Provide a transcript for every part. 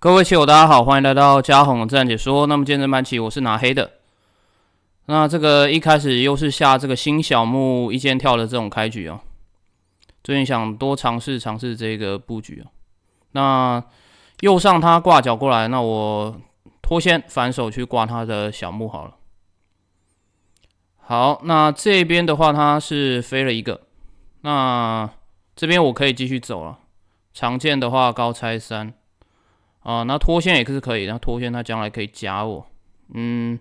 各位棋友，大家好，欢迎来到嘉宏战解说。那么，见证盘棋，我是拿黑的。那这个一开始又是下这个新小木一间跳的这种开局啊。最近想多尝试尝试这个布局哦。那右上他挂角过来，那我脱先反手去挂他的小木好了。好，那这边的话他是飞了一个，那这边我可以继续走了。常见的话高拆三。啊，那脱线也是可以，那脱线它将来可以加我。嗯，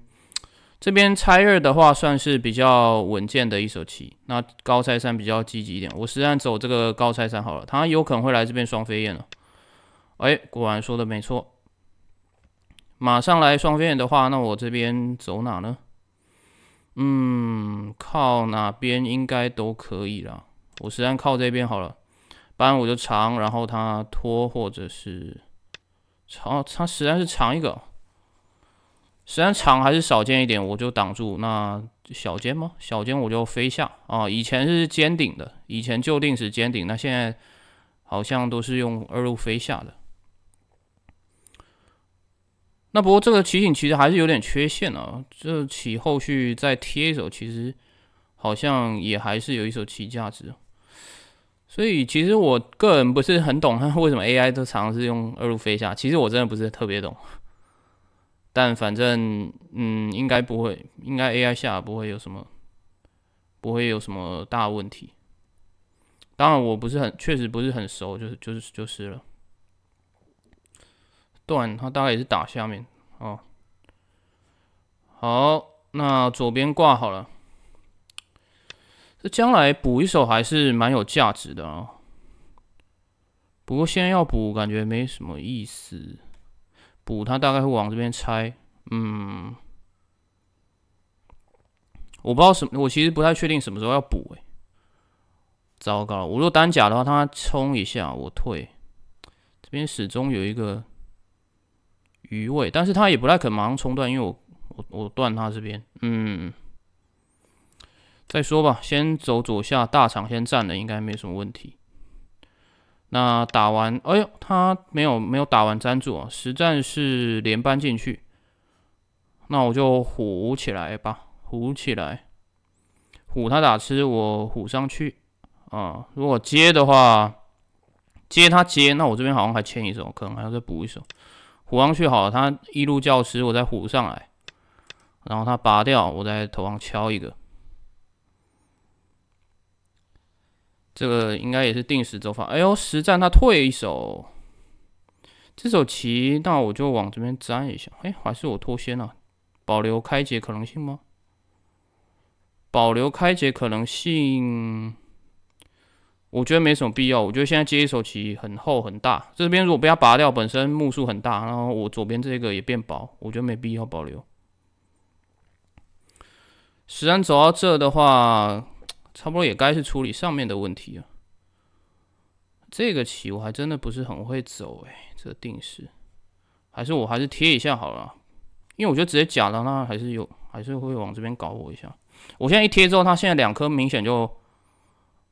这边拆二的话算是比较稳健的一手棋，那高拆三比较积极一点。我实际上走这个高拆三好了，他有可能会来这边双飞燕了。哎，果然说的没错，马上来双飞燕的话，那我这边走哪呢？嗯，靠哪边应该都可以啦。我实际上靠这边好了，不然我就长，然后他拖或者是。长，它实在是长一个，虽然长还是少见一点，我就挡住那小尖吗？小尖我就飞下啊。以前是尖顶的，以前就定是尖顶，那现在好像都是用二路飞下的。那不过这个起顶其实还是有点缺陷啊，这起后续再贴一手，其实好像也还是有一手起价值。所以其实我个人不是很懂他为什么 AI 都尝试用二路飞下，其实我真的不是特别懂，但反正嗯，应该不会，应该 AI 下不会有什么，不会有什么大问题。当然我不是很，确实不是很熟，就是就是就是了。断，他大概也是打下面哦。好，那左边挂好了。将来补一手还是蛮有价值的啊，不过现在要补感觉没什么意思，补他大概会往这边拆，嗯，我不知道什，我其实不太确定什么时候要补哎，糟糕，我若单甲的话，他冲一下我退，这边始终有一个余位，但是他也不太可能马上冲断，因为我我我断他这边，嗯。再说吧，先走左下大场，先占了，应该没什么问题。那打完，哎呦，他没有没有打完，粘住啊！实战是连扳进去。那我就虎起来吧，虎起来，虎他打吃，我虎上去啊！如果接的话，接他接，那我这边好像还欠一手，可能还要再补一手。虎上去好，了，他一路叫吃，我再虎上来，然后他拔掉，我在头上敲一个。这个应该也是定时走法。哎呦，实战他退一手，这手棋，那我就往这边粘一下。哎，还是我脱先了，保留开解可能性吗？保留开解可能性，我觉得没什么必要。我觉得现在接一手棋很厚很大，这边如果被他拔掉，本身目数很大，然后我左边这个也变薄，我觉得没必要保留。实战走到这的话。差不多也该是处理上面的问题了。这个棋我还真的不是很会走哎，这定式，还是我还是贴一下好了，因为我觉得直接夹了那还是有，还是会往这边搞我一下。我现在一贴之后，它现在两颗明显就，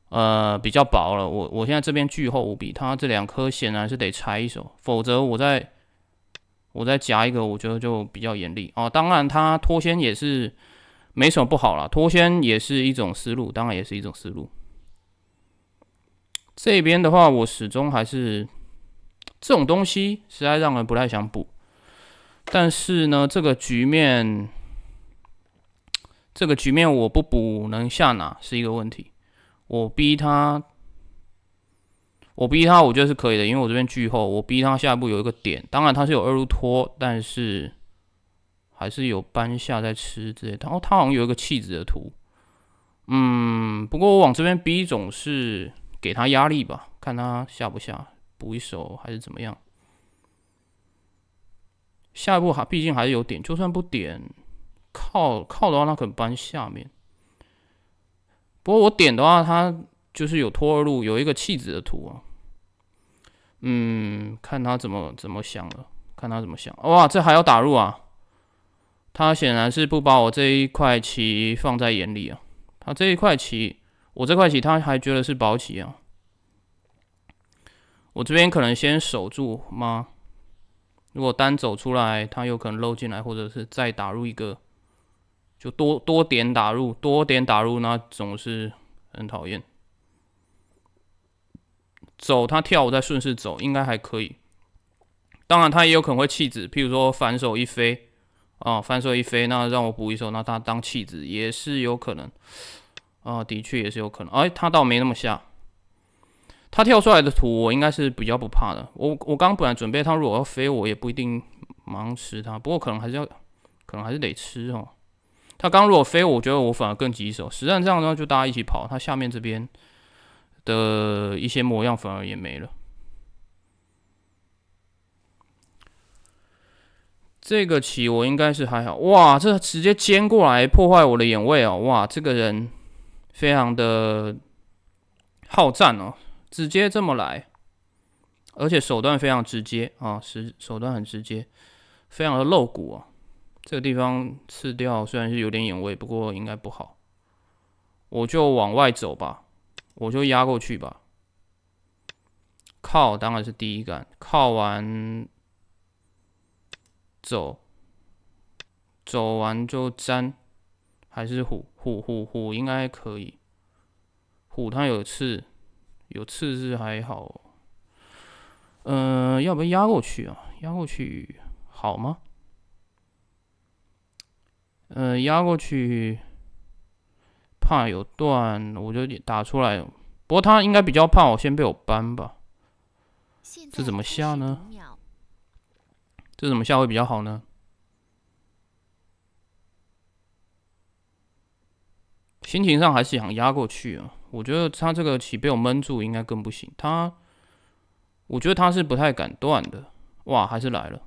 呃比较薄了。我我现在这边巨厚无比，它这两颗显然是得拆一手，否则我再我再夹一个，我觉得就比较严厉哦。当然它脱先也是。没什么不好了，脱先也是一种思路，当然也是一种思路。这边的话，我始终还是这种东西，实在让人不太想补。但是呢，这个局面，这个局面我不补能下哪是一个问题。我逼他，我逼他，我觉得是可以的，因为我这边拒后，我逼他下一步有一个点，当然他是有二路拖，但是。还是有搬下在吃之类然后他好像有一个弃子的图，嗯，不过我往这边逼，总是给他压力吧，看他下不下，补一手还是怎么样。下一步还毕竟还是有点，就算不点靠靠的话，他可能搬下面。不过我点的话，他就是有拖二路，有一个弃子的图啊，嗯，看他怎么怎么想的，看他怎么想。哇，这还要打入啊？他显然是不把我这一块棋放在眼里啊！他这一块棋，我这块棋，他还觉得是宝棋啊！我这边可能先守住吗？如果单走出来，他有可能漏进来，或者是再打入一个，就多多点打入，多点打入，那总是很讨厌。走他跳，我再顺势走，应该还可以。当然，他也有可能会弃子，譬如说反手一飞。啊，翻手一飞，那让我补一手，拿它当弃子也是有可能。啊，的确也是有可能。哎，它倒没那么下。它跳出来的图我应该是比较不怕的。我我刚本来准备它如果要飞，我也不一定盲吃它。不过可能还是要，可能还是得吃哦。它刚如果飞，我觉得我反而更棘手。实战这样的话，就大家一起跑。它下面这边的一些模样反而也没了。这个棋我应该是还好，哇，这直接尖过来破坏我的眼位哦，哇，这个人非常的好战哦，直接这么来，而且手段非常直接啊，是手段很直接，非常的露骨啊。这个地方吃掉虽然是有点眼位，不过应该不好，我就往外走吧，我就压过去吧，靠当然是第一杆。靠完。走，走完就粘，还是虎虎虎虎应该可以，虎它有刺，有刺是还好。嗯，要不要压过去啊？压过去好吗？嗯，压过去怕有断，我就打出来。不过他应该比较怕我先被我搬吧。这怎么下呢？这怎么下会比较好呢？心情上还是想压过去啊，我觉得他这个棋被我闷住，应该更不行。他，我觉得他是不太敢断的。哇，还是来了！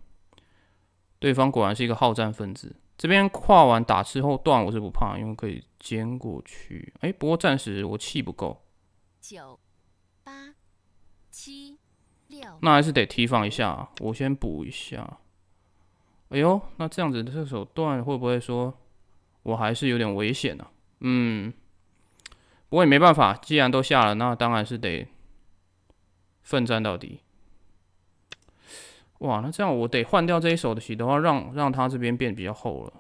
对方果然是一个好战分子。这边跨完打吃后断，我是不怕，因为可以尖过去。哎，不过暂时我气不够。九八七。那还是得提防一下，我先补一下。哎呦，那这样子的手段会不会说，我还是有点危险呢？嗯，不过也没办法，既然都下了，那当然是得奋战到底。哇，那这样我得换掉这一手的棋的话，让让他这边变比较厚了。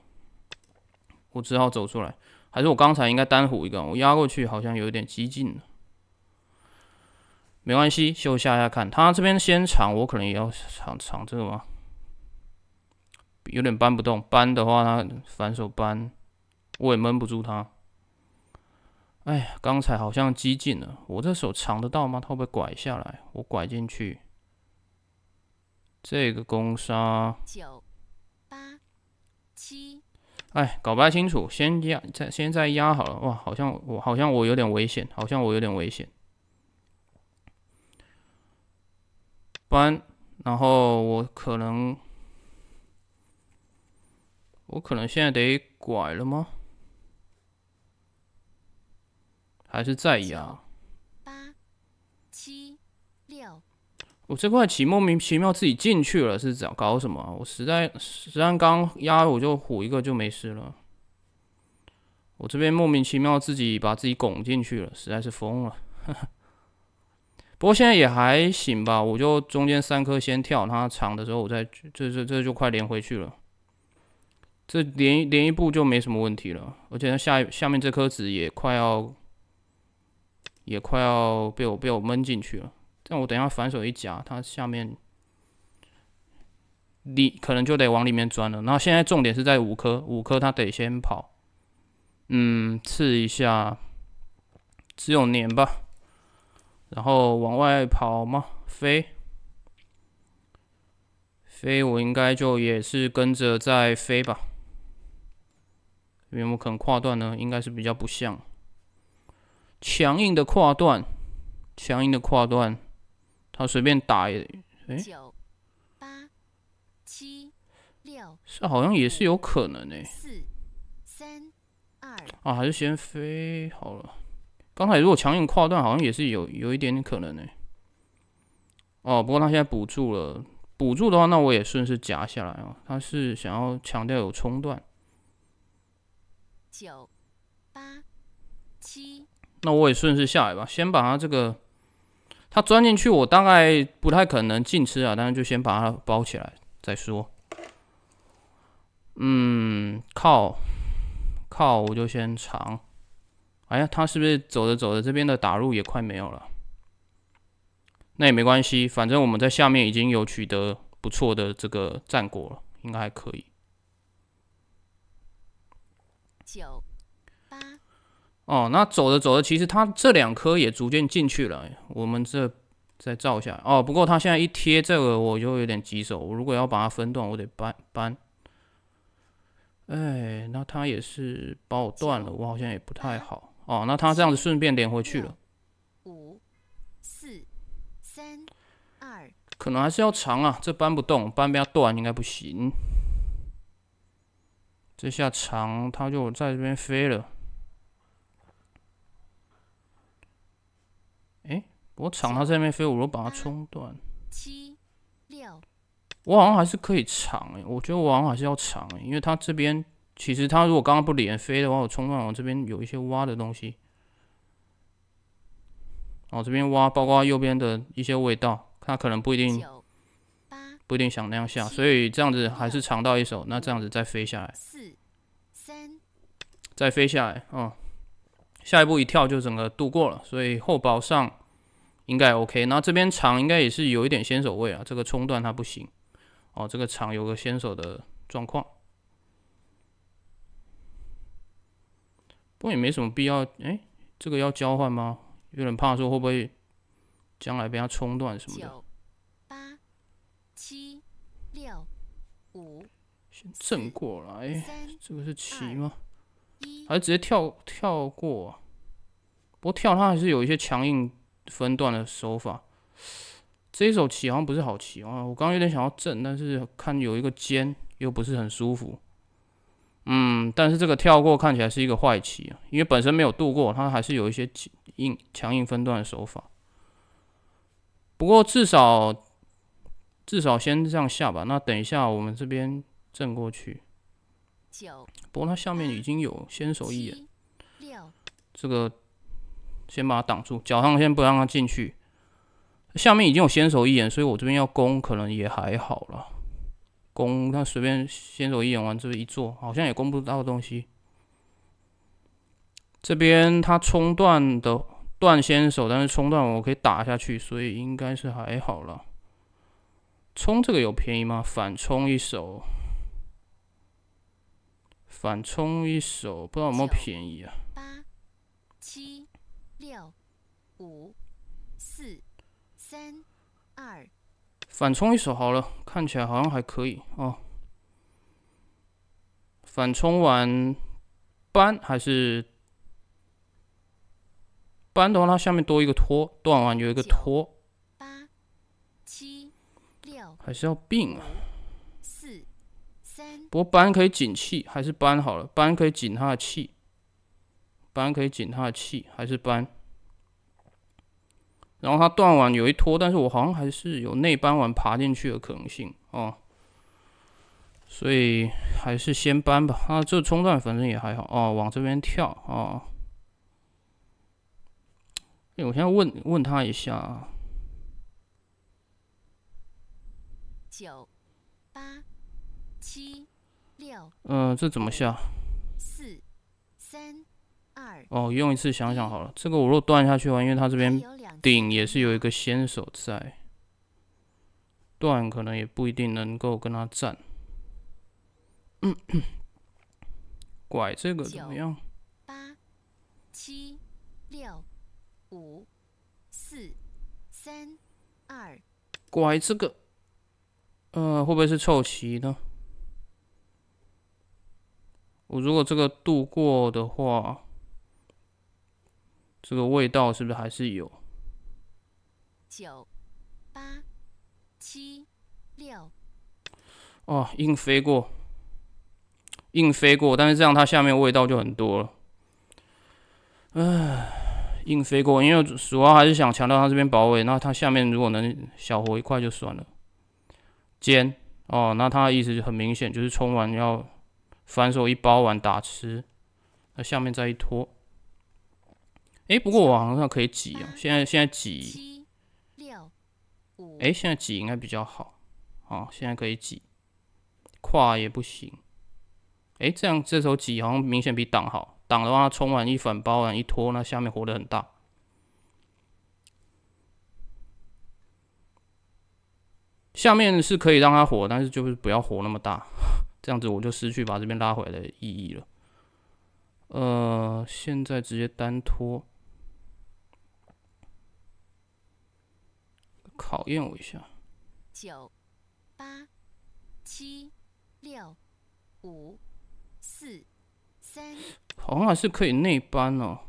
我只好走出来，还是我刚才应该单虎一个，我压过去好像有点激进了。没关系，秀下下看，他这边先长，我可能也要长长这个吗？有点搬不动，搬的话他反手搬，我也闷不住他。哎，刚才好像激进了，我这手长得到吗？他会不会拐下来？我拐进去，这个攻杀。九八七，哎，搞不太清楚，先压再先再压好了。哇，好像我好像我有点危险，好像我有点危险。班，然后我可能，我可能现在得拐了吗？还是在压？八七六，我这块棋莫名其妙自己进去了，是咋搞什么？我实在实在刚压我就虎一个就没事了，我这边莫名其妙自己把自己拱进去了，实在是疯了。不过现在也还行吧，我就中间三颗先跳，它长的时候我再，这这这就快连回去了，这连连一步就没什么问题了。而且下下面这颗子也快要，也快要被我被我闷进去了。但我等下反手一夹，它下面，你可能就得往里面钻了。然后现在重点是在五颗，五颗它得先跑，嗯，刺一下，只有粘吧。然后往外跑吗？飞，飞，我应该就也是跟着在飞吧，因为我可能跨段呢，应该是比较不像，强硬的跨段，强硬的跨段，他随便打也，哎，九八七六，是好像也是有可能哎，四三二，啊，还是先飞好了。刚才如果强行跨段，好像也是有有一点点可能呢。哦，不过他现在补助了，补助的话，那我也顺势夹下来啊。他是想要强调有冲段。九八七，那我也顺势下来吧。先把他这个他钻进去，我大概不太可能进吃啊，但是就先把它包起来再说。嗯，靠靠，我就先尝。哎呀，他是不是走着走着，这边的打入也快没有了？那也没关系，反正我们在下面已经有取得不错的这个战果了，应该还可以。九八哦，那走着走着，其实他这两颗也逐渐进去了。我们这再照一下哦。不过他现在一贴这个，我就有点棘手。我如果要把它分段，我得搬搬。哎，那他也是把我断了，我好像也不太好。哦，那他这样子顺便连回去了，五、四、三、二，可能还是要长啊，这搬不动，搬不要断应该不行。这下长，他就在这边飞了。哎，我长，他在那边飞，我都把它冲断。七、六，我好像还是可以长哎，我觉得我好像还是要长哎，因为他这边。其实他如果刚刚不连飞的话，我冲段我这边有一些挖的东西，哦，这边挖，包括右边的一些味道，他可能不一定不一定想那样下，所以这样子还是尝到一手，那这样子再飞下来，四三，再飞下来，哦，下一步一跳就整个度过了，所以后保上应该 OK，那这边长应该也是有一点先手位啊，这个冲段他不行，哦，这个长有个先手的状况。不过也没什么必要，哎，这个要交换吗？有点怕说会不会将来被他冲断什么的。九八七六五，先正过来，这个是棋吗？还是直接跳跳过？不过跳它还是有一些强硬分段的手法。这一手棋好像不是好棋啊！我刚刚有点想要正，但是看有一个尖，又不是很舒服。嗯，但是这个跳过看起来是一个坏棋啊，因为本身没有度过，它还是有一些硬强硬分段的手法。不过至少至少先这样下吧。那等一下我们这边正过去。九。不过它下面已经有先手一眼。六。这个先把它挡住，脚上先不让它进去。下面已经有先手一眼，所以我这边要攻可能也还好了。攻他随便先手一眼完这边一做，好像也攻不到东西。这边他冲断的断先手，但是冲断我可以打下去，所以应该是还好了。冲这个有便宜吗？反冲一手，反冲一手，不知道有没有便宜啊？八、七、六、五、四、三、二。反冲一手好了，看起来好像还可以哦。反冲完扳还是扳的话，它下面多一个托，断完有一个托。八七六还是要并啊。四三不过扳可以紧气，还是扳好了。扳可以紧它的气，扳可以紧它的气，还是扳。然后他断网有一拖，但是我好像还是有内搬完爬进去的可能性哦，所以还是先搬吧。他这中断反正也还好哦，往这边跳啊！哎，我现在问问他一下，啊。九八七六，嗯，这怎么下？四三二，哦，用一次想想好了。这个我若断下去的话，因为他这边。顶也是有一个先手在，段可能也不一定能够跟他战。拐这个怎么样？八七六五四三二拐这个，呃，会不会是凑齐呢？我如果这个度过的话，这个味道是不是还是有？九八七六哦，硬飞过，硬飞过，但是这样它下面味道就很多了。唉，硬飞过，因为主要还是想强调它这边保卫，那它下面如果能小活一块就算了。尖哦，那它的意思就很明显，就是冲完要反手一包碗打吃，那下面再一拖。哎，不过网上可以挤啊，现在现在挤。哎，现在挤应该比较好，哦，现在可以挤，跨也不行。哎，这样这时候挤好像明显比挡好，挡的话，冲完一反包完一拖，那下面活的很大。下面是可以让它活，但是就是不要活那么大，这样子我就失去把这边拉回来的意义了。呃，现在直接单拖。考验我一下，九八七六五四三，好像还是可以内扳哦。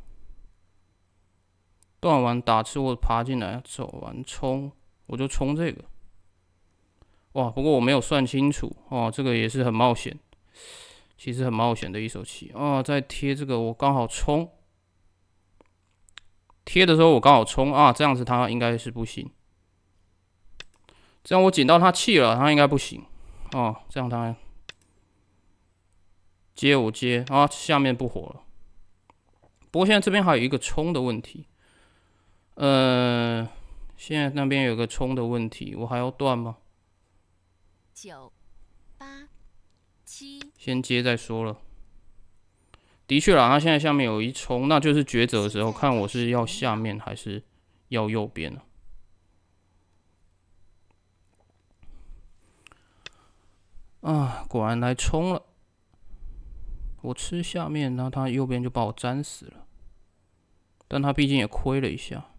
断完打吃，我爬进来走完冲，我就冲这个。哇，不过我没有算清楚哦，这个也是很冒险，其实很冒险的一手棋啊。在贴这个，我刚好冲，贴的时候我刚好冲啊，这样子他应该是不行。这样我捡到他气了，他应该不行哦。这样他接我接啊，下面不火了。不过现在这边还有一个冲的问题，呃，现在那边有个冲的问题，我还要断吗？九八七，先接再说了。的确啦，他现在下面有一冲，那就是抉择的时候，看我是要下面还是要右边呢？啊，果然来冲了！我吃下面，然后他右边就把我粘死了。但他毕竟也亏了一下。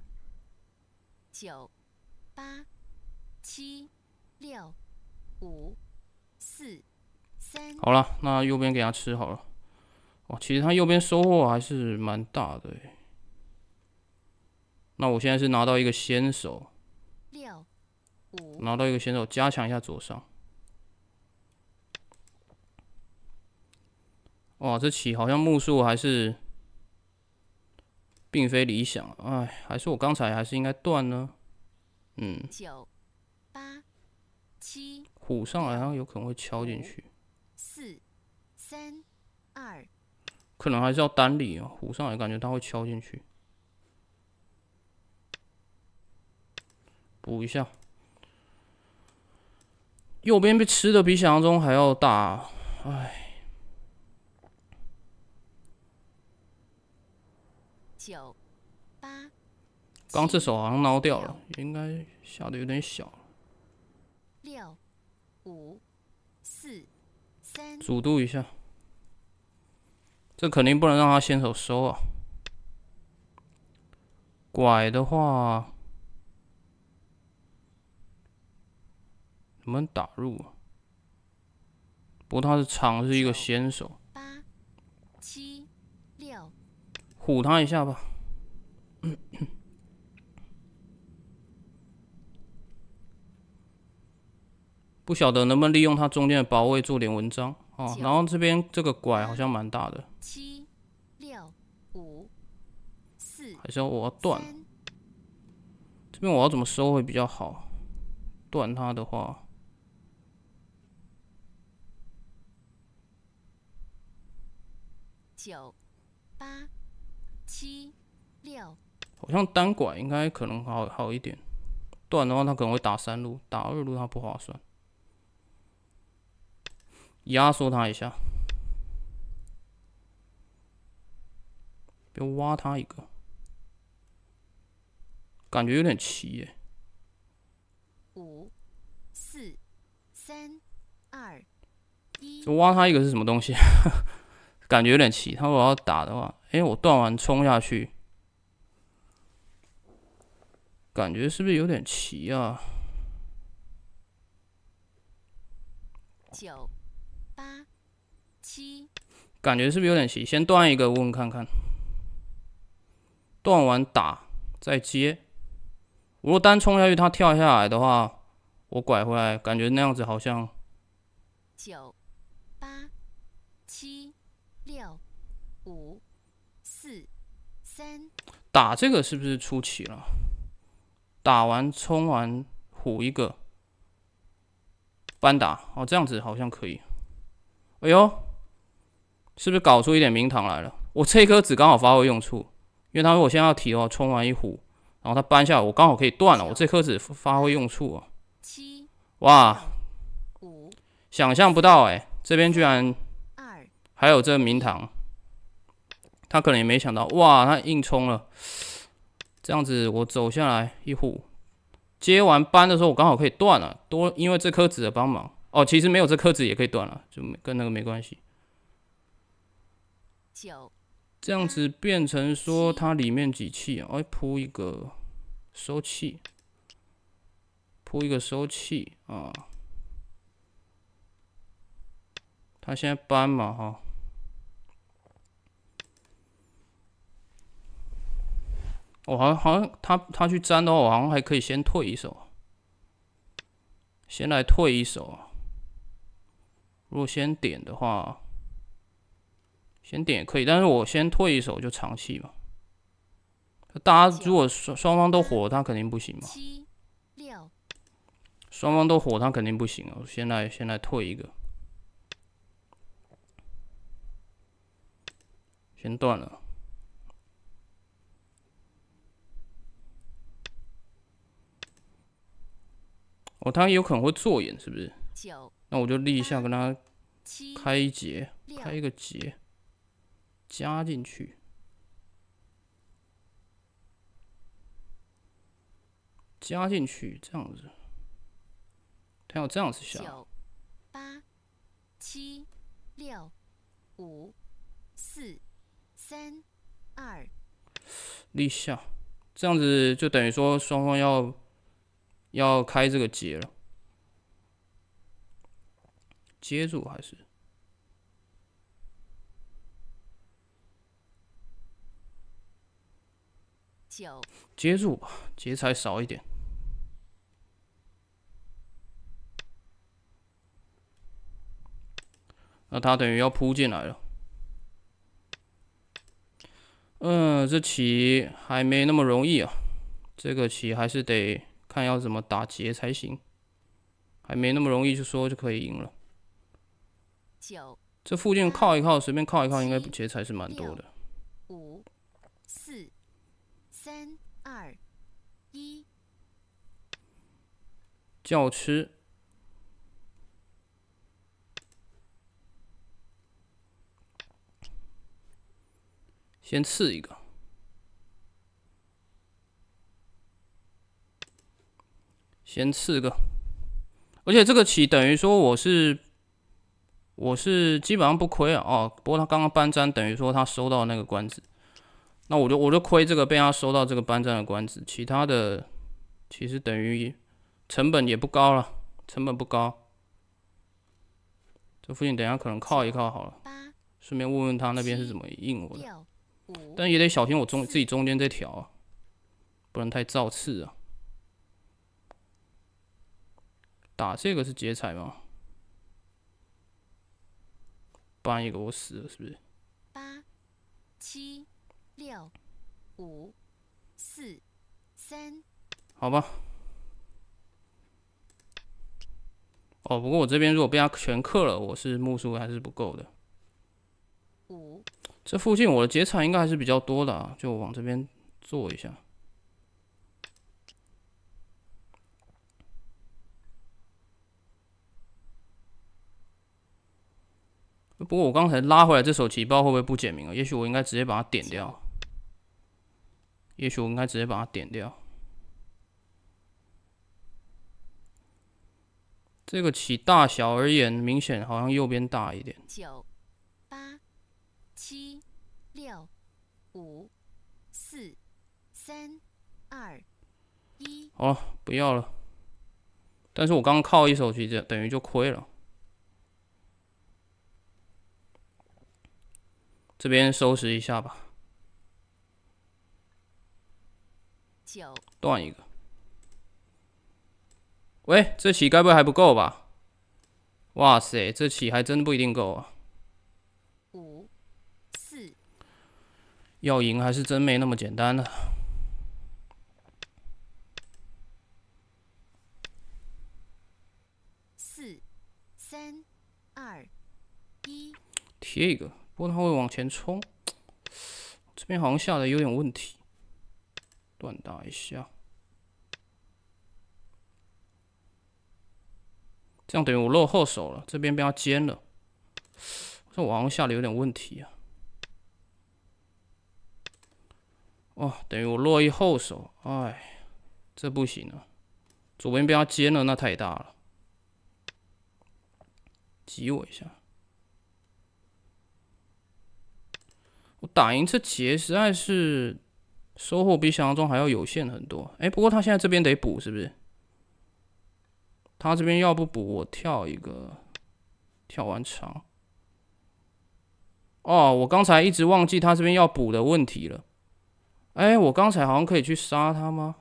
九、八、七、六、五、四、三。好了，那右边给他吃好了。哇，其实他右边收获还是蛮大的。那我现在是拿到一个先手，六、五，拿到一个先手，加强一下左上。哇，这棋好像目数还是并非理想，哎，还是我刚才还是应该断呢，嗯，九八七，虎上来好像有可能会敲进去，四三二，可能还是要单立哦，虎上来感觉它会敲进去，补一下，右边被吃的比想象中还要大，哎。九八，刚这手好像捞掉了，应该下的有点小。六五四三，主度一下，这肯定不能让他先手收啊！拐的话，能不能打入？不过他是长，是一个先手。唬他一下吧，不晓得能不能利用他中间的保卫做点文章哦。然后这边这个拐好像蛮大的，七六五四，还是要我要断。这边我要怎么收会比较好？断他的话，九八。七六，好像单拐应该可能好好一点，不然的话他可能会打三路，打二路他不划算，压缩他一下，别挖他一个，感觉有点奇耶，五、四、三、二、一，这挖他一个是什么东西？感觉有点奇，他如果要打的话。哎，我断完冲下去，感觉是不是有点齐啊？九八七，感觉是不是有点齐？先断一个，问看看。断完打再接。我单冲下去，他跳下来的话，我拐回来，感觉那样子好像。九。打这个是不是出奇了？打完冲完虎一个，扳打哦，这样子好像可以。哎呦，是不是搞出一点名堂来了？我这颗子刚好发挥用处，因为他我现在要提哦，冲完一虎，然后他扳下来，我刚好可以断了，我这颗子发挥用处啊。七，哇，五，想象不到哎，这边居然二，还有这名堂。他可能也没想到，哇，他硬冲了，这样子我走下来一虎，接完班的时候我刚好可以断了，多因为这颗子的帮忙哦，其实没有这颗子也可以断了，就没跟那个没关系。九，这样子变成说它里面几气，哎，铺一个收气，铺一个收气啊，他先搬嘛哈。我好像好像他他去粘的话，我好像还可以先退一手，先来退一手。如果先点的话，先点也可以，但是我先退一手就长气嘛。大家如果双双方都火，他肯定不行嘛。双方都火，他肯定不行啊！先来先来退一个，先断了。哦，他有可能会做眼，是不是？那我就立一下跟他开一节，开一个节，加进去，加进去，这样子。他要这样子下。九八七六五四三二立下，这样子就等于说双方要。要开这个劫了，接住还是？接住吧，劫财少一点。那他等于要扑进来了。嗯，这棋还没那么容易啊，这个棋还是得。看要怎么打劫才行，还没那么容易就说就可以赢了。九，这附近靠一靠，随便靠一靠，应该劫财是蛮多的。五、四、三、二、一，叫吃，先刺一个。先刺个，而且这个棋等于说我是，我是基本上不亏啊。哦，不过他刚刚搬砖等于说他收到那个官子，那我就我就亏这个被他收到这个搬砖的官子，其他的其实等于成本也不高了，成本不高。这附近等一下可能靠一靠好了，顺便问问他那边是怎么应我的，但也得小心我中自己中间这条，不能太造次啊。打这个是劫财吗？扳一个我死了是不是？八七六五四三，好吧。哦，不过我这边如果被他全克了，我是木数还是不够的。五。这附近我的劫财应该还是比较多的，啊，就往这边做一下。不过我刚才拉回来这手知道会不会不简明啊？也许我应该直接把它点掉。也许我应该直接把它点掉。这个棋大小而言，明显好像右边大一点。九、八、七、六、五、四、三、二、一。好，不要了。但是我刚靠一手棋，这等于就亏了。这边收拾一下吧。九断一个。喂，这起该不会还不够吧？哇塞，这起还真不一定够啊！五、四，要赢还是真没那么简单呢。四、三、二、一，贴一个。不过他会往前冲，这边好像下的有点问题，断打一下，这样等于我落后手了，这边被他尖了，这网下的有点问题啊！哦，等于我落一后手，哎，这不行啊！左边被他尖了，那太大了，挤我一下。我打赢这劫实在是收获比想象中还要有限很多。哎，不过他现在这边得补是不是？他这边要不补，我跳一个，跳完长。哦，我刚才一直忘记他这边要补的问题了。哎，我刚才好像可以去杀他吗？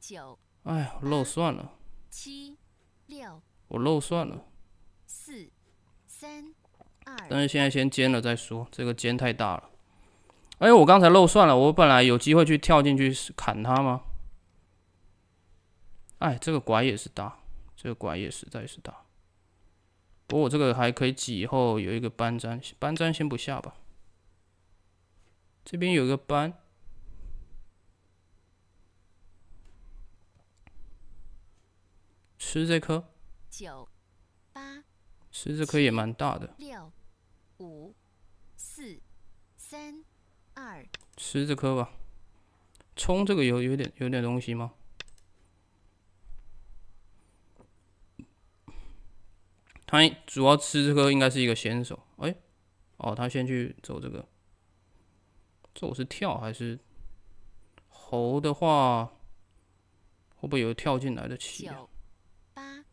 九。哎呀，我漏算了。七六。我漏算了。四三。但是现在先煎了再说，这个煎太大了。哎，我刚才漏算了，我本来有机会去跳进去砍他吗？哎，这个拐也是大，这个拐也实在是大。不过我这个还可以挤，以后有一个斑章，斑章先不下吧。这边有个斑，吃这颗，九八，吃这颗也蛮大的，六。五、四、三、二，吃这颗吧。冲这个有有点有点东西吗？他主要吃这颗，应该是一个先手。哎，哦，他先去走这个，走是跳还是猴的话，会不会有跳进来的棋啊？九、八、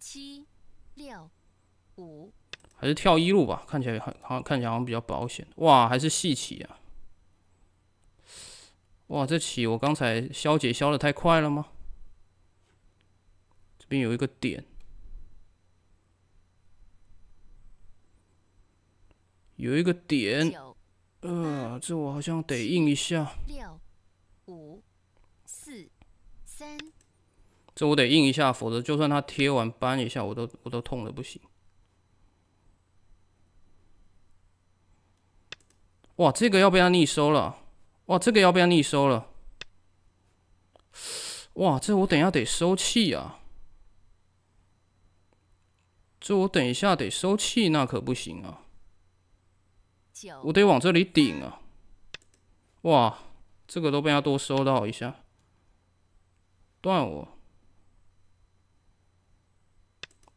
七、六、五。还是跳一路吧，看起来很好像看起来好像比较保险。哇，还是细棋啊！哇，这棋我刚才消解消的太快了吗？这边有一个点，有一个点，呃，这我好像得应一下。六、五、四、三，这我得应一下，否则就算他贴完搬一下，我都我都痛的不行。哇，这个要被他逆收了？哇，这个要被他逆收了？哇，这我等一下得收气啊！这我等一下得收气，那可不行啊！我得往这里顶啊！哇，这个都被他多收到一下，断我，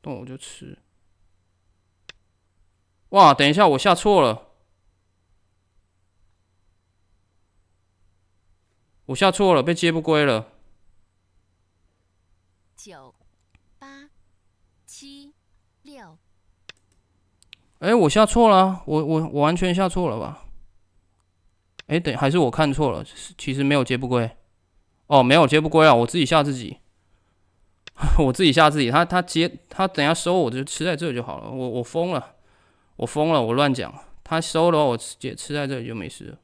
断我就吃。哇，等一下我下错了。我下错了，被接不归了。九八七六。哎，我下错了，我我我完全下错了吧？哎，等还是我看错了，其实没有接不归。哦，没有接不归啊，我自己下自己。我自己下自己，他他接他等下收我就吃在这就好了。我我疯了，我疯了，我乱讲。他收的话，我直接吃在这里就没事。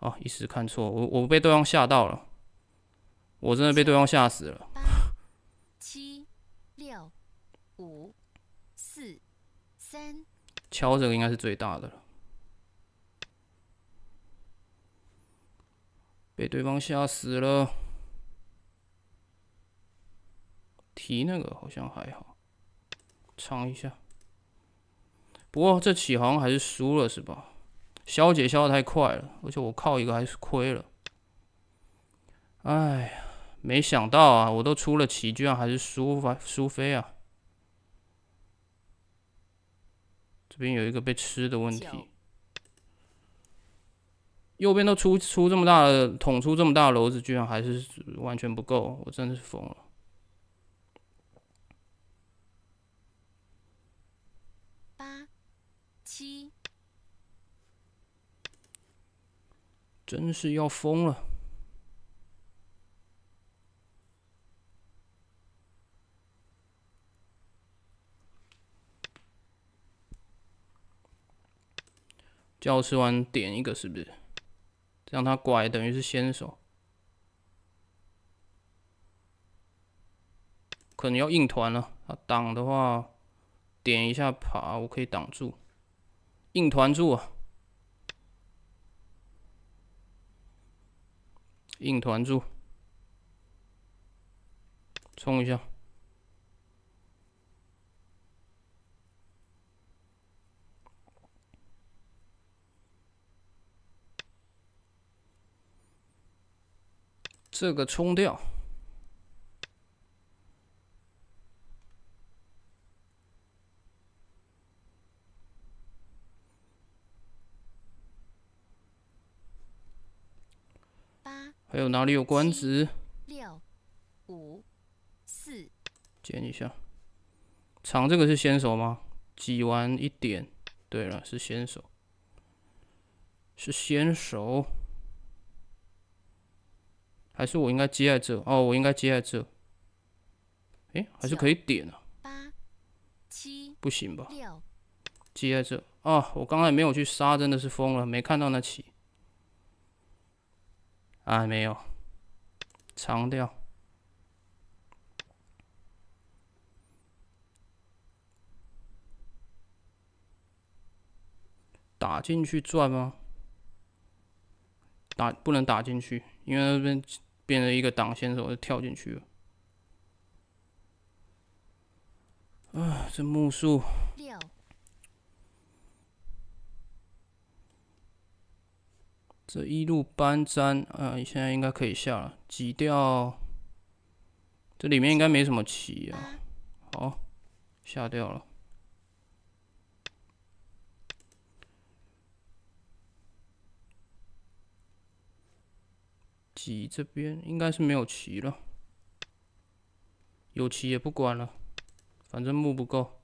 哦，一时看错，我我被对方吓到了，我真的被对方吓死了。七六五四三，敲这个应该是最大的了。被对方吓死了。提那个好像还好，尝一下。不过这起好像还是输了，是吧？消解消的太快了，而且我靠一个还是亏了，哎呀，没想到啊，我都出了棋，居然还是输吧，输飞啊！这边有一个被吃的问题，右边都出出这么大的，捅出这么大的篓子，居然还是完全不够，我真的是疯了。真是要疯了！叫吃完点一个，是不是？这样他拐，等于是先手，可能要硬团了。他挡的话，点一下爬，我可以挡住，硬团住啊！硬团住，冲一下，这个冲掉。还有哪里有官职？六、五、四，减一下。长这个是先手吗？挤完一点。对了，是先手。是先手？还是我应该接在这？哦，我应该接在这。哎，还是可以点啊。八、七。不行吧？接在这。啊，我刚才没有去杀，真的是疯了，没看到那棋。啊，没有，长调。打进去转吗？打不能打进去，因为那边变成一个挡线我就跳进去了。啊，这木树。这一路搬砖，啊，现在应该可以下了。挤掉，这里面应该没什么棋啊。好，下掉了。挤这边应该是没有棋了，有棋也不管了，反正木不够。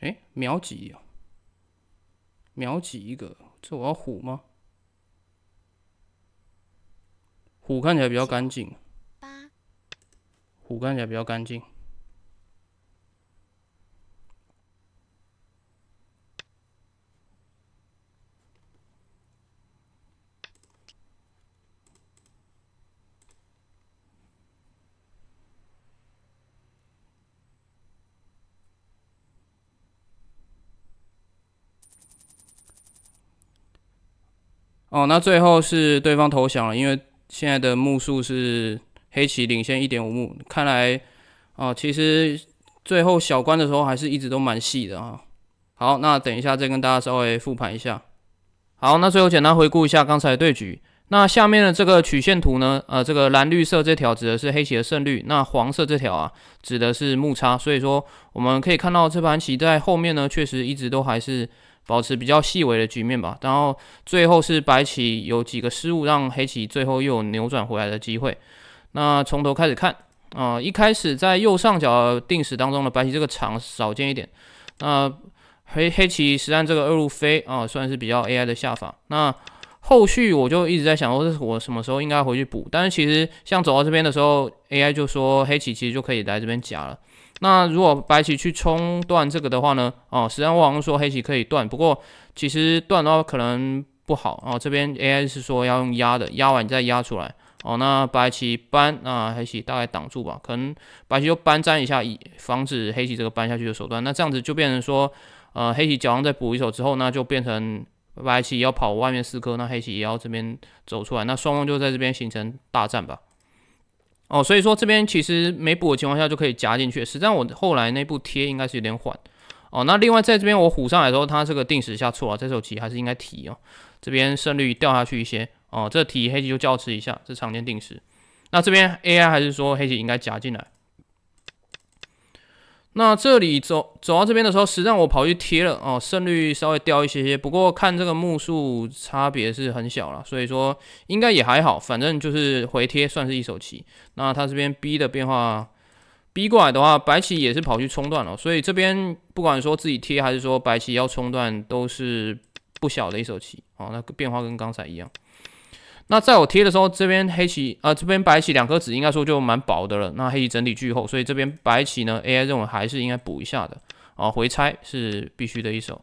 哎，秒挤啊！秒起一个，这我要虎吗？虎看起来比较干净，虎看起来比较干净。哦，那最后是对方投降了，因为现在的目数是黑棋领先一点五目，看来，哦，其实最后小关的时候还是一直都蛮细的啊。好，那等一下再跟大家稍微复盘一下。好，那最后简单回顾一下刚才对局，那下面的这个曲线图呢，呃，这个蓝绿色这条指的是黑棋的胜率，那黄色这条啊指的是目差，所以说我们可以看到这盘棋在后面呢确实一直都还是。保持比较细微的局面吧，然后最后是白棋有几个失误，让黑棋最后又有扭转回来的机会。那从头开始看啊，一开始在右上角定时当中的白棋这个长少见一点，那黑黑棋实战这个二路飞啊，算是比较 AI 的下法。那后续我就一直在想，我我什么时候应该回去补？但是其实像走到这边的时候，AI 就说黑棋其实就可以来这边夹了。那如果白棋去冲断这个的话呢？哦，实际上我好像说黑棋可以断，不过其实断的话可能不好。哦，这边 AI 是说要用压的，压完你再压出来。哦，那白棋搬，那黑棋大概挡住吧，可能白棋就搬粘一下，以防止黑棋这个搬下去的手段。那这样子就变成说，呃，黑棋脚上再补一手之后呢，就变成白棋要跑外面四颗，那黑棋也要这边走出来，那双方就在这边形成大战吧。哦，所以说这边其实没补的情况下就可以夹进去。实际上我后来那步贴应该是有点缓。哦，那另外在这边我虎上来的时候，它这个定时下错啊，这手棋还是应该提哦。这边胜率掉下去一些哦，这提黑棋就较迟一下，这常见定时。那这边 AI 还是说黑棋应该夹进来。那这里走走到这边的时候，实际上我跑去贴了哦，胜率稍微掉一些些，不过看这个目数差别是很小了，所以说应该也还好，反正就是回贴算是一手棋。那他这边 B 的变化，B 过来的话，白棋也是跑去冲断了，所以这边不管说自己贴还是说白棋要冲断，都是不小的一手棋哦。那变化跟刚才一样。那在我贴的时候，这边黑棋啊，这边白棋两颗子应该说就蛮薄的了。那黑棋整体巨厚，所以这边白棋呢，AI 认为还是应该补一下的啊，回拆是必须的一手。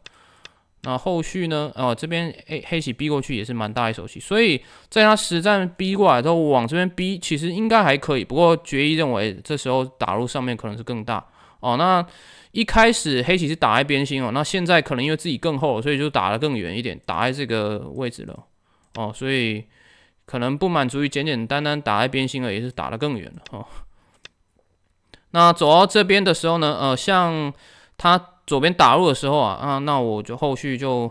那后续呢，哦，这边黑黑棋逼过去也是蛮大一手棋，所以在他实战逼过来之后，往这边逼其实应该还可以。不过决议认为这时候打入上面可能是更大哦。那一开始黑棋是打在边心哦，那现在可能因为自己更厚，所以就打得更远一点，打在这个位置了哦，所以。可能不满足于简简单单打一边心了，也是打得更远了哦。那走到这边的时候呢，呃，像他左边打入的时候啊，啊，那我就后续就，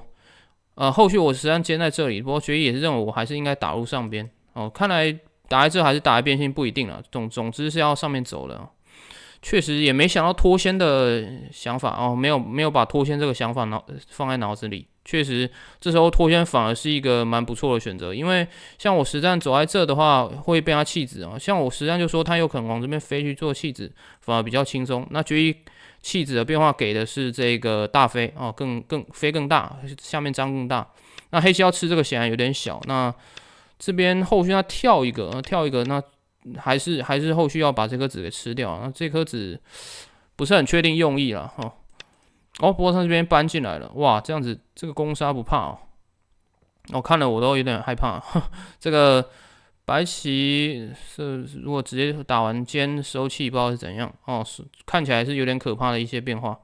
呃，后续我实际上接在这里，不过学医也是认为我还是应该打入上边哦。看来打在这还是打一边心不一定了，总总之是要上面走的。确实也没想到脱先的想法哦，没有没有把脱先这个想法脑放在脑子里。确实，这时候脱圈反而是一个蛮不错的选择，因为像我实战走在这的话会被他弃子啊，像我实战就说他有可能往这边飞去做弃子，反而比较轻松。那决一弃子的变化给的是这个大飞啊，更更飞更大，下面张更大。那黑棋要吃这个显然有点小。那这边后续他跳一个，跳一个，那还是还是后续要把这颗子给吃掉啊。这颗子不是很确定用意了哈。哦，不波他这边搬进来了，哇，这样子这个攻杀不怕哦，我看了我都有点害怕。这个白棋是如果直接打完尖收气，不知道是怎样哦，是看起来是有点可怕的一些变化。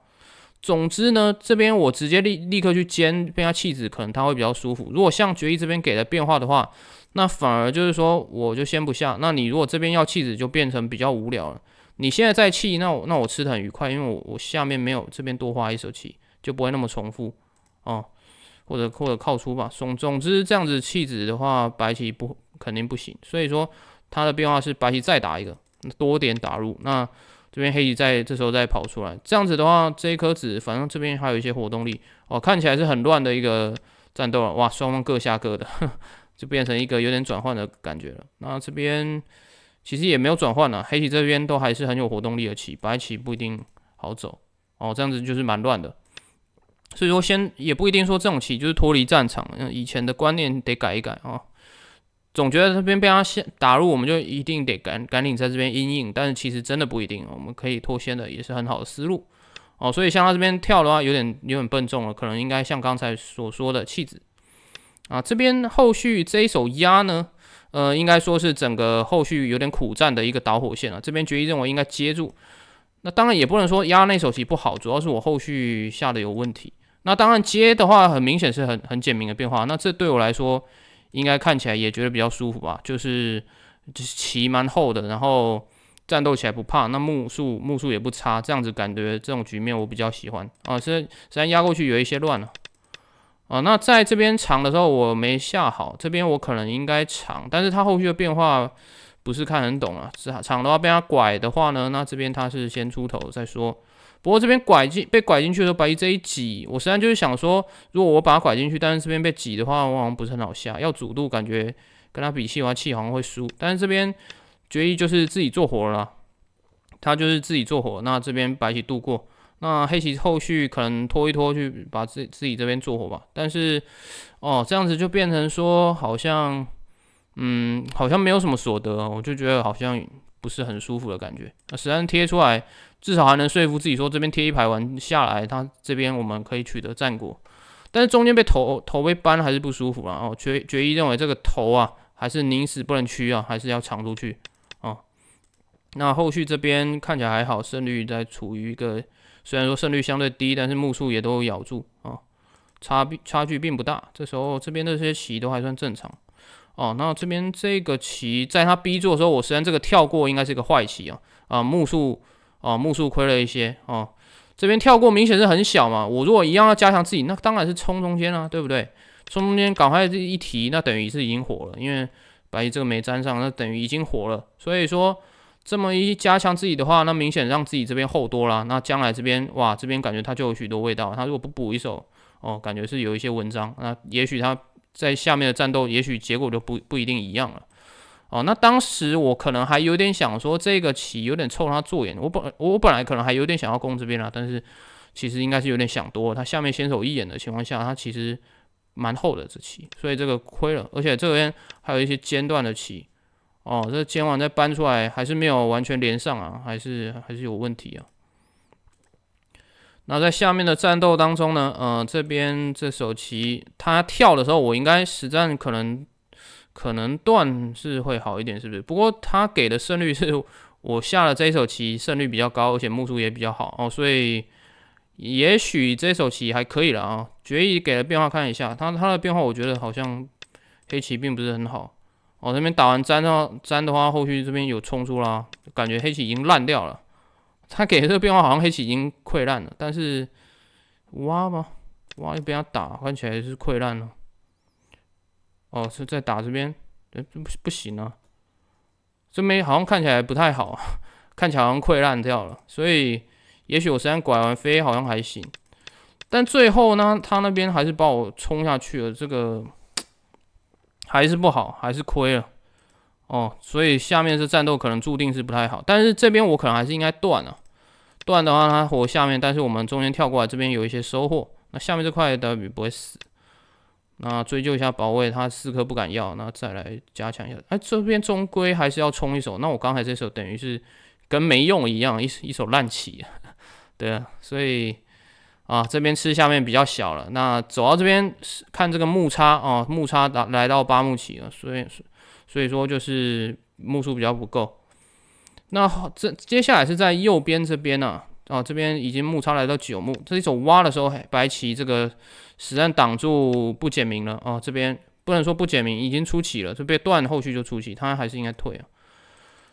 总之呢，这边我直接立立刻去尖，变下气子，可能他会比较舒服。如果像决议这边给的变化的话，那反而就是说我就先不下。那你如果这边要气子，就变成比较无聊了。你现在在气，那我那我吃很愉快，因为我我下面没有这边多花一手气就不会那么重复哦，或者或者靠出吧，总总之这样子弃子的话，白棋不肯定不行，所以说它的变化是白棋再打一个多点打入，那这边黑棋在这时候再跑出来，这样子的话，这一颗子反正这边还有一些活动力哦，看起来是很乱的一个战斗了，哇，双方各下各的，就变成一个有点转换的感觉了，那这边。其实也没有转换了，黑棋这边都还是很有活动力的棋，白棋不一定好走哦，这样子就是蛮乱的。所以说先也不一定说这种棋就是脱离战场，嗯，以前的观念得改一改啊。总觉得这边被他先打入，我们就一定得赶赶紧在这边阴影，但是其实真的不一定，我们可以脱先的也是很好的思路哦。所以像他这边跳的话，有点有点笨重了，可能应该像刚才所说的弃子啊。这边后续这一手压呢？呃，应该说是整个后续有点苦战的一个导火线啊。这边决议认为应该接住，那当然也不能说压那手棋不好，主要是我后续下的有问题。那当然接的话，很明显是很很简明的变化。那这对我来说，应该看起来也觉得比较舒服吧？就是就是棋蛮厚的，然后战斗起来不怕。那目数目数也不差，这样子感觉这种局面我比较喜欢啊。虽然虽然压过去有一些乱了。啊，那在这边长的时候我没下好，这边我可能应该长，但是它后续的变化不是看很懂啊。是长的话被它拐的话呢，那这边它是先出头再说。不过这边拐进被拐进去的时候，白起这一挤，我实际上就是想说，如果我把它拐进去，但是这边被挤的话，我好像不是很好下，要主度感觉跟他比气，话，气好像会输。但是这边决议就是自己做活了，他就是自己做活，那这边白棋度过。那黑棋后续可能拖一拖去把自自己这边做活吧，但是，哦，这样子就变成说好像，嗯，好像没有什么所得，我就觉得好像不是很舒服的感觉。那实战贴出来，至少还能说服自己说这边贴一排完下来，他这边我们可以取得战果，但是中间被头头被扳还是不舒服啊！哦，决决议认为这个头啊，还是宁死不能屈啊，还是要藏出去啊。那后续这边看起来还好，胜率在处于一个。虽然说胜率相对低，但是目数也都咬住啊，差差距并不大。这时候这边的这些棋都还算正常哦。那这边这个棋在他 B 座的时候，我虽然这个跳过应该是个坏棋啊，啊目数啊目数亏了一些啊。这边跳过明显是很小嘛，我如果一样要加强自己，那当然是冲中间啊，对不对？冲中间赶快这一提，那等于是已经活了，因为白棋这个没粘上，那等于已经活了。所以说。这么一加强自己的话，那明显让自己这边厚多了。那将来这边哇，这边感觉他就有许多味道。他如果不补一手，哦，感觉是有一些文章。那也许他在下面的战斗，也许结果就不不一定一样了。哦，那当时我可能还有点想说这个棋有点臭，他做眼。我本我本来可能还有点想要攻这边啊，但是其实应该是有点想多。他下面先手一眼的情况下，他其实蛮厚的这棋，所以这个亏了。而且这边还有一些间断的棋。哦，这监管再搬出来还是没有完全连上啊，还是还是有问题啊。那在下面的战斗当中呢，呃，这边这手棋他跳的时候，我应该实战可能可能段是会好一点，是不是？不过他给的胜率是我下了这一手棋胜率比较高，而且目数也比较好哦，所以也许这手棋还可以了啊。决议给了变化看一下，他他的变化我觉得好像黑棋并不是很好。往这边打完粘的粘的话，后续这边有冲出啦，感觉黑棋已经烂掉了。他给这个变化好像黑棋已经溃烂了，但是挖吧，挖一边打，看起来是溃烂了。哦，是在打这边，哎、这不不行啊。这边好像看起来不太好，看起来好像溃烂掉了。所以也许我现在拐完飞好像还行，但最后呢，他那边还是把我冲下去了。这个。还是不好，还是亏了哦，所以下面这战斗可能注定是不太好。但是这边我可能还是应该断了，断的话它活下面，但是我们中间跳过来这边有一些收获。那下面这块的雨不会死，那追究一下保卫他四颗不敢要，那再来加强一下。哎，这边终归还是要冲一手。那我刚才这手等于是跟没用一样，一一手烂棋 对啊，所以。啊，这边吃下面比较小了。那走到这边看这个木叉啊，木叉达来到八木起了，所以所以说就是目数比较不够。那这接下来是在右边这边呢，啊这边已经木叉来到九木，这一手挖的时候，白棋这个实战挡住不简明了啊，这边不能说不简明，已经出棋了，这边断后续就出棋，他还是应该退啊。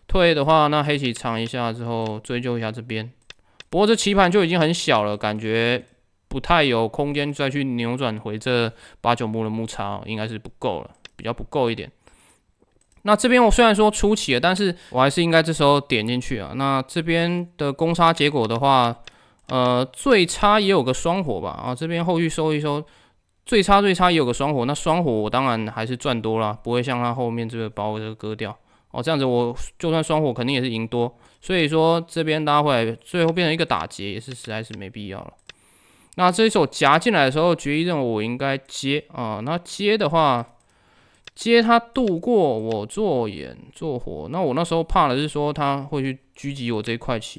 退的话，那黑棋藏一下之后追究一下这边。不过这棋盘就已经很小了，感觉不太有空间再去扭转回这八九木的木差，应该是不够了，比较不够一点。那这边我虽然说出棋了，但是我还是应该这时候点进去啊。那这边的攻杀结果的话，呃，最差也有个双火吧？啊，这边后续收一收，最差最差也有个双火。那双火我当然还是赚多了，不会像他后面这个把我这个割掉。哦，这样子我就算双火肯定也是赢多。所以说这边拉回来，最后变成一个打劫也是实在是没必要了。那这一手夹进来的时候，决议任务我应该接啊？那接的话，接他渡过我做眼做活。那我那时候怕的是说他会去狙击我这一块棋。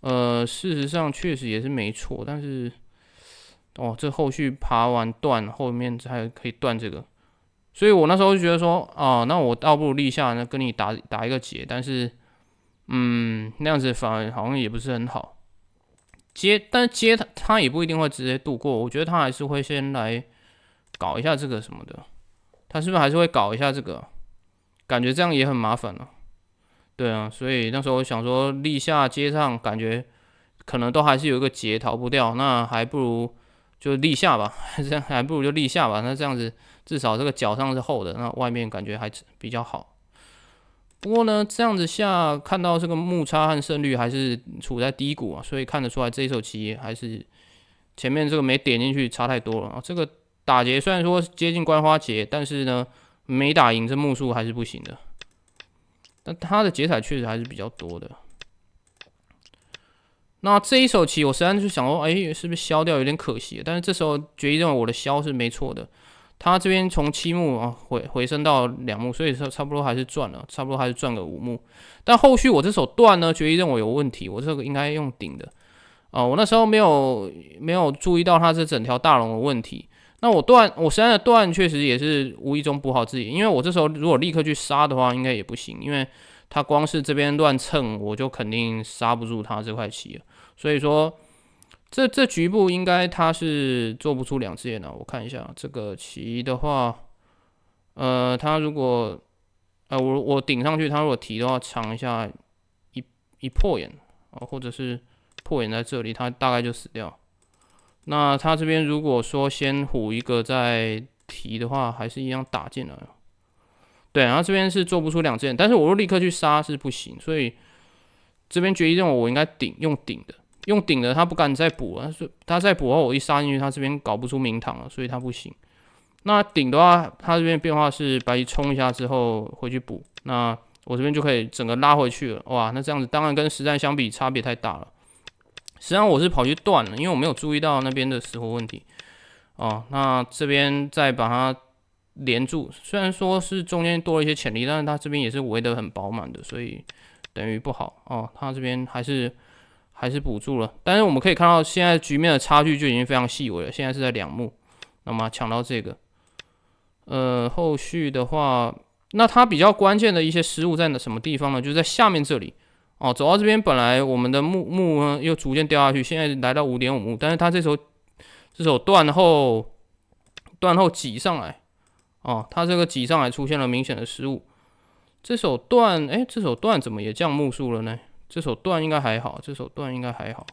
呃，事实上确实也是没错，但是哦，这后续爬完断后面才可以断这个，所以我那时候就觉得说啊，那我倒不如立下那跟你打打一个劫，但是。嗯，那样子反而好像也不是很好，接，但是接他他也不一定会直接度过，我觉得他还是会先来搞一下这个什么的，他是不是还是会搞一下这个？感觉这样也很麻烦了。对啊，所以那时候我想说立夏接上，感觉可能都还是有一个结逃不掉，那还不如就立夏吧，这 样还不如就立夏吧，那这样子至少这个脚上是厚的，那外面感觉还比较好。不过呢，这样子下看到这个目差和胜率还是处在低谷啊，所以看得出来这一手棋还是前面这个没点进去差太多了啊。这个打劫虽然说接近观花劫，但是呢没打赢这目数还是不行的。但他的劫彩确实还是比较多的。那这一手棋我实际上就想说，哎，是不是消掉有点可惜？但是这时候认为我的消是没错的。它这边从七目啊回回升到两目，所以说差不多还是赚了，差不多还是赚个五目。但后续我这手断呢，决议认为有问题，我这个应该用顶的。啊，我那时候没有没有注意到它这整条大龙的问题。那我断，我现在的断确实也是无意中补好自己，因为我这时候如果立刻去杀的话，应该也不行，因为它光是这边乱蹭，我就肯定杀不住它这块棋了。所以说。这这局部应该他是做不出两只眼的，我看一下这个棋的话，呃，他如果，呃我我顶上去，他如果提的话，尝一下一一破眼啊，或者是破眼在这里，他大概就死掉。那他这边如果说先虎一个再提的话，还是一样打进来。对，然后这边是做不出两只眼，但是我又立刻去杀是不行，所以这边决议任务我应该顶用顶的。用顶的他不敢再补所以他再补的话我一杀进去他这边搞不出名堂了，所以他不行。那顶的话，他这边变化是白棋冲一下之后回去补，那我这边就可以整个拉回去了，哇，那这样子当然跟实战相比差别太大了。实际上我是跑去断了，因为我没有注意到那边的死活问题。哦，那这边再把它连住，虽然说是中间多了一些潜力，但是他这边也是围得很饱满的，所以等于不好哦，他这边还是。还是补住了，但是我们可以看到现在局面的差距就已经非常细微了。现在是在两目，那么抢到这个，呃，后续的话，那它比较关键的一些失误在哪什么地方呢？就在下面这里哦，走到这边，本来我们的木目又逐渐掉下去，现在来到五点五目，但是他这时候这手断后断后挤上来哦，他这个挤上来出现了明显的失误，这手断哎，这手断怎么也降目数了呢？这首段应该还好，这首段应该还好，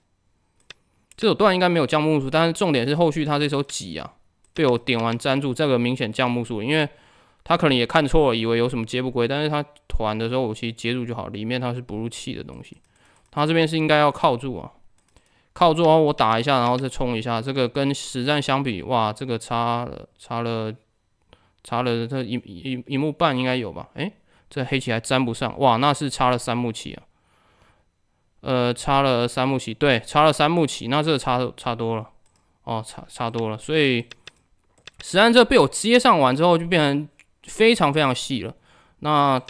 这首段应该没有降木数，但是重点是后续他这首挤啊，被我点完粘住，这个明显降木数，因为他可能也看错了，以为有什么接不归，但是他团的时候我其实接住就好，里面它是不入气的东西，他这边是应该要靠住啊，靠住哦，我打一下，然后再冲一下，这个跟实战相比，哇，这个差了差了差了这一一一目半应该有吧？哎，这黑棋还粘不上，哇，那是差了三目棋啊。呃，差了三目棋，对，差了三目棋，那这个差差多了，哦，差差多了，所以十安这被我接上完之后，就变成非常非常细了。那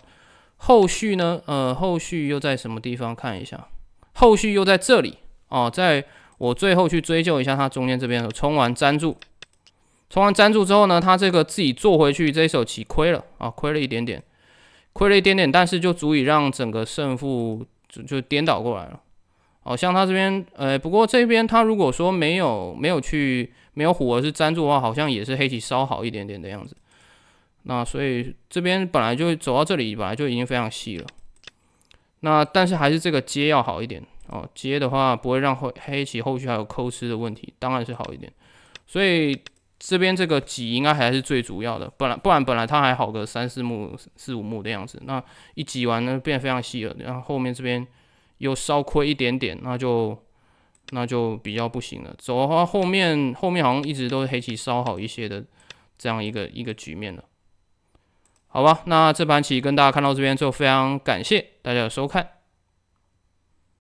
后续呢？呃，后续又在什么地方看一下？后续又在这里哦，在我最后去追究一下他中间这边的冲完粘住，冲完粘住之后呢，他这个自己做回去这一手棋亏了啊，亏了一点点，亏了一点点，但是就足以让整个胜负。就就颠倒过来了，哦，像他这边，呃，不过这边他如果说没有没有去没有火而是粘住的话，好像也是黑棋稍好一点点的样子。那所以这边本来就走到这里本来就已经非常细了，那但是还是这个接要好一点哦，接的话不会让后黑棋后续还有抠吃的问题，当然是好一点，所以。这边这个挤应该还是最主要的，本来不然本来它还好个三四目四五目的样子，那一挤完呢变得非常细了，然后后面这边又稍亏一点点，那就那就比较不行了。走的话后面后面好像一直都是黑棋稍好一些的这样一个一个局面了，好吧，那这盘棋跟大家看到这边就非常感谢大家的收看。